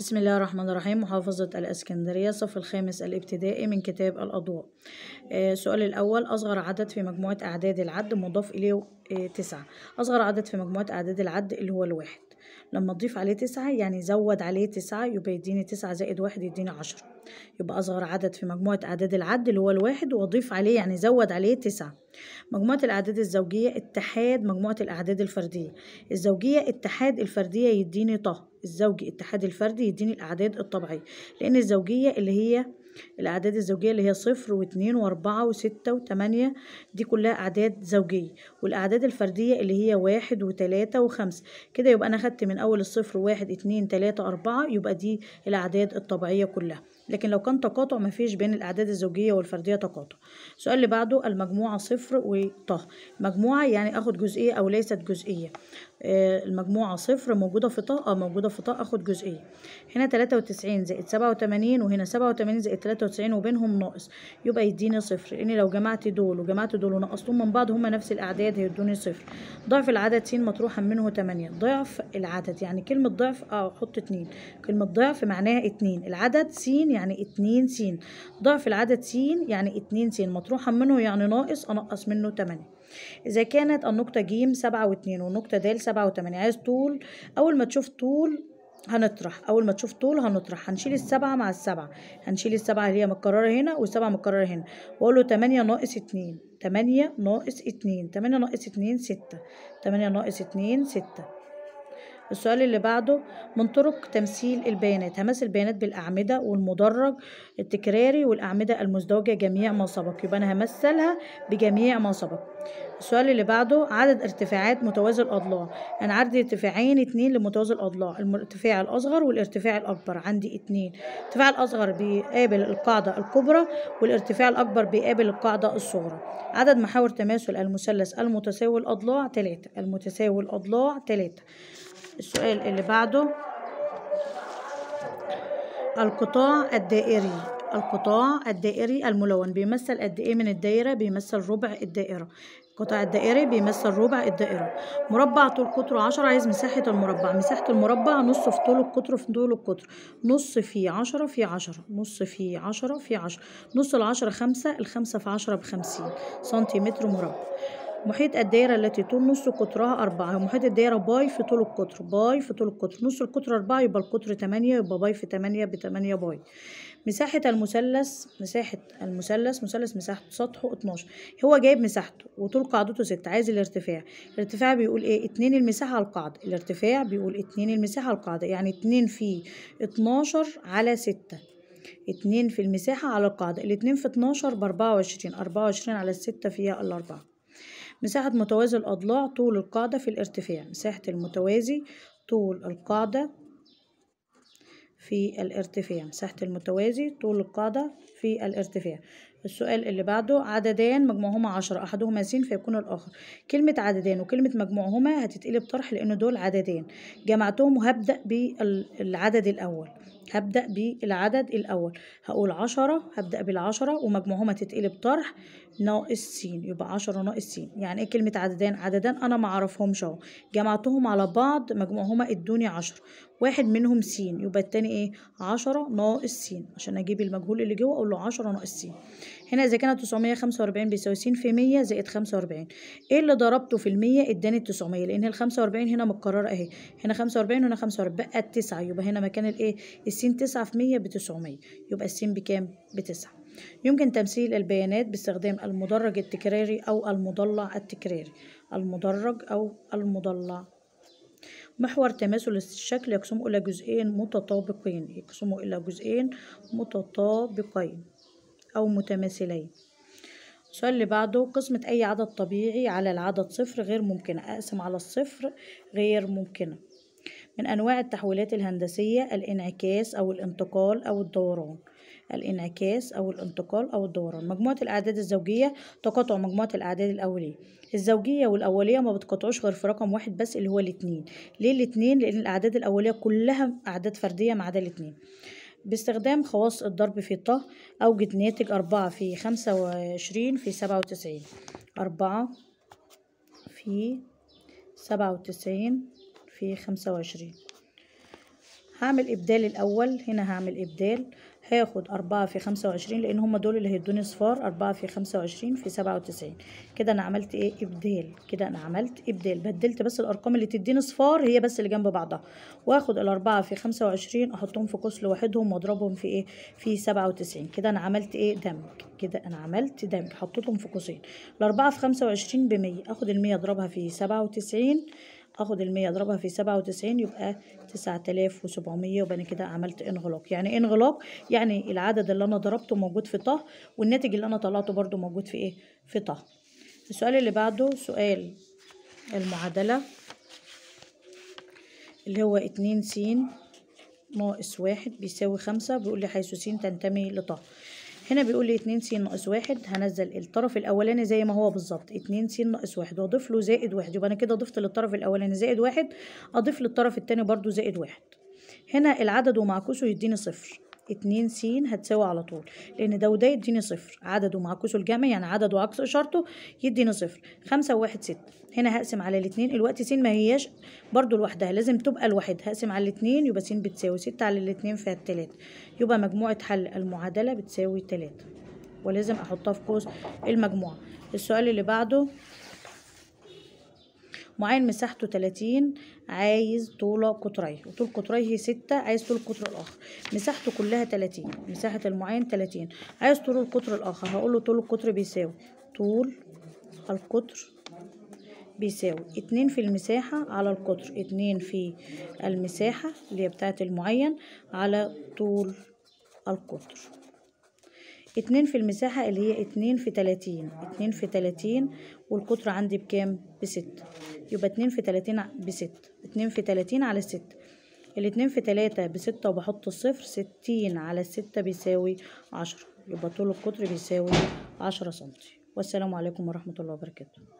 بسم الله الرحمن الرحيم محافظة الإسكندرية صف الخامس الابتدائي من كتاب الأضواء آه، السؤال الأول أصغر عدد في مجموعة أعداد العد مضاف إليه آه، تسعة أصغر عدد في مجموعة أعداد العد اللي هو الواحد لما تضيف عليه تسعة يعني زود عليه تسعة يبقى يديني تسعة زائد واحد يديني عشرة يبقى أصغر عدد في مجموعة أعداد العد اللي هو الواحد وأضيف عليه يعني زود عليه تسعة مجموعة الأعداد الزوجية اتحاد مجموعة الأعداد الفردية الزوجية اتحاد الفردية يديني طه الزوجي اتحاد الفردي يديني الأعداد الطبيعية لأن الزوجية اللي هي الأعداد الزوجية اللي هي صفر واتنين وأربعة وستة وتمانية دي كلها أعداد زوجية والأعداد الفردية اللي هي واحد وتلاتة وخمسة كده يبقى أنا خدت من أول الصفر واحد اتنين تلاتة أربعة يبقى دي الأعداد الطبيعية كلها لكن لو كان تقاطع مفيش بين الأعداد الزوجية والفردية تقاطع السؤال اللي بعده المجموعة صفر وط مجموعة يعني أخد جزئية أو ليست جزئية آه، المجموعة صفر موجودة في طه اه موجودة في طه أخد جزئية هنا 93 زائد 87 وهنا 87 زائد 93 وبينهم ناقص يبقى يديني صفر لأن لو جمعت دول وجمعت دول ونقصتهم من بعض هما نفس الأعداد هيدوني صفر ضعف العدد س مطروحا منه 8 ضعف العدد يعني كلمة ضعف آه، أحط 2 كلمة ضعف معناها 2 العدد س يعني يعني اتنين س ضعف العدد س يعني اتنين س مطروحا منه يعني ناقص أنقص منه تمانية إذا كانت النقطة ج سبعة واتنين والنقطة د سبعة وتمانية عايز طول أول ما تشوف طول هنطرح أول ما تشوف طول هنطرح هنشيل السبعة مع السبعة هنشيل السبعة اللي هي متكررة هنا والسبعة متكررة هنا وأقول له تمانية ناقص اتنين تمانية ناقص اتنين تمانية ناقص اتنين ستة تمانية ناقص اتنين ستة السؤال اللي بعده من طرق تمثيل البيانات همثل البيانات بالأعمدة والمدرج التكراري والأعمدة المزدوجة جميع ما سبق يبقى أنا همثلها بجميع ما سبق السؤال اللي بعده عدد ارتفاعات متوازي الأضلاع أنا عندي ارتفاعين اتنين لمتوازي الأضلاع الارتفاع الأصغر والارتفاع الأكبر عندي اتنين الارتفاع الأصغر بيقابل القاعدة الكبرى والارتفاع الأكبر بيقابل القاعدة الصغرى عدد محاور تماثل المثلث المتساوي الأضلاع تلاتة المتساوي الأضلاع تلاتة السؤال اللي بعده القطاع الدائري القطاع الدائري الملون بيمثل قد ايه من الدايره بيمثل ربع الدائره القطاع الدائري بيمثل ربع الدائرة مربع طول قطره عشرة عايز مساحة المربع مساحة المربع نص في طول القطر في طول القطر نص في عشرة في عشرة نص في عشرة في عشرة نص العشرة خمسة الخمسة في عشرة بخمسين سنتيمتر مربع محيط الدائرة التي طول نص قطرها أربعة محيط الدائرة باي في طول القطر باي في طول القطر نص القطر أربعة يبقى القطر تمانية يبقى باي في تمانية بتمانية باي مساحة المثلث مساحة المثلث مثلث مساحته سطحه اتناشر هو جايب مساحته وطول قاعدته ست عايز الارتفاع الارتفاع بيقول ايه اتنين المساحة على القاعدة الارتفاع بيقول اتنين المساحة على القاعدة يعني اتنين في اتناشر على ستة اتنين في المساحة على القاعدة الاتنين في اتناشر باربعة وعشرين أربعة وعشرين على الستة فيها الأربعة مساحة متوازي الأضلاع طول القاعدة في الارتفاع مساحة المتوازي طول القاعدة في الارتفاع مساحة المتوازي طول القاعدة في الارتفاع السؤال اللي بعده عددان مجموعهما عشرة أحدهما س فيكون الآخر كلمة عددان وكلمة مجموعهما هتتقلب طرح لأن دول عددان جمعتهم وهبدأ بالعدد الأول هبدأ بالعدد الأول هقول عشرة هبدأ بالعشرة ومجموعهما تتقلب طرح ناقص س يبقى عشرة ناقص س يعني ايه كلمة عددان عددان أنا معرفهمش اهو جمعتهم على بعض مجموعهما ادوني عشرة واحد منهم س يبقى التاني ايه عشرة ناقص س عشان اجيب المجهول اللي جوه اقول له عشرة ناقص س هنا إذا كانت 945 بيساوي س في 100 زائد 45 إيه اللي ضربته في ال 100 إداني ال 900 لأن ال 45 هنا متكررة أهي هنا 45 وهنا 45 بقى 9 يبقى هنا مكان الإيه الس 9 في 100 ب 900 يبقى الس بكام؟ ب 9 يمكن تمثيل البيانات باستخدام المدرج التكراري أو المضلع التكراري المدرج أو المضلع محور تماثل الشكل يقسمه إلى جزئين متطابقين يقسمه إلى جزئين متطابقين أو متماثلين السؤال اللي بعده قسمة أي عدد طبيعي على العدد صفر غير ممكنة أقسم على الصفر غير ممكنة من أنواع التحويلات الهندسية الانعكاس أو الانتقال أو الدوران الانعكاس أو الانتقال أو الدوران مجموعة الأعداد الزوجية تقاطع مجموعة الأعداد الأولية الزوجية والأولية ما بتقاطعوش غير في رقم واحد بس اللي هو الاتنين ليه الاتنين؟ لأن الأعداد الأولية كلها أعداد فردية ما عدا الاتنين باستخدام خواص الضرب في الطه أوجد ناتج أربعة في خمسة وعشرين في سبعة وتسعين أربعة في سبعة وتسعين في خمسة وعشرين هعمل إبدال الأول هنا هعمل إبدال هاخد أربعة في خمسة وعشرين لأن هما دول اللي هيدوني صفار أربعة في خمسة وعشرين في سبعة وتسعين كده أنا عملت إيه إبدال كده أنا عملت إبدال بدلت بس الأرقام اللي تديني صفار هي بس اللي جنب بعضها وآخد الأربعة في خمسة وعشرين أحطهم في قوس لوحدهم وأضربهم في إيه في سبعة وتسعين كده أنا عملت إيه دمج كده أنا عملت دمج حطيتهم في قوسين الأربعة في خمسة وعشرين بمية آخد المية أضربها في سبعة وتسعين اخد المية اضربها في سبعة وتسعين يبقى تسعة تلاف وسبعمية يبقى كده عملت انغلاق يعني انغلاق يعني العدد اللي أنا ضربته موجود في طه والناتج اللي أنا طلعته برضو موجود في إيه في طه السؤال اللي بعده سؤال المعادلة اللي هو اتنين س ناقص واحد بيساوي خمسة بيقول لي حيث س تنتمي لطه هنا بيقول لي 2 س ناقص 1 هنزل الطرف الاولاني زي ما هو بالظبط 2 س ناقص 1 واضيف له زائد 1 يبقى انا كده ضفت للطرف الاولاني زائد 1 اضيف للطرف الثاني برضو زائد 1 هنا العدد ومعكوسه يديني صفر اتنين س هتساوي على طول لأن ده وده يديني صفر عدده مع الجمع يعني عدده عكس إشارته يديني صفر خمسة وواحد ستة هنا هقسم على الاتنين الوقت س ما هياش برضو لوحدها لازم تبقى لوحدها هقسم على الاتنين يبقى س بتساوي ستة على الاتنين فيها التلاتة يبقى مجموعة حل المعادلة بتساوي تلاتة ولازم أحطها في قوس المجموعة السؤال اللي بعده معين مساحته 30 عايز طوله قطريه وطول قطريه 6 عايز طول القطر الاخر مساحته كلها 30 مساحه المعين 30 عايز طول القطر الاخر هقول له طول القطر بيساوي طول القطر بيساوي اتنين في المساحة على القطر اتنين في المساحة اللي هي بتاعت المعين على طول القطر اتنين في المساحة اللي هي اتنين في تلاتين اتنين في تلاتين والقطر عندي بكام بستة يبقى اتنين في تلاتين بستة اتنين في تلاتين على ستة الاتنين في تلاتة بستة وبحط الصفر ستين على ستة بيساوي عشرة يبقى طول القطر بيساوي عشرة سنتي والسلام عليكم ورحمة الله وبركاته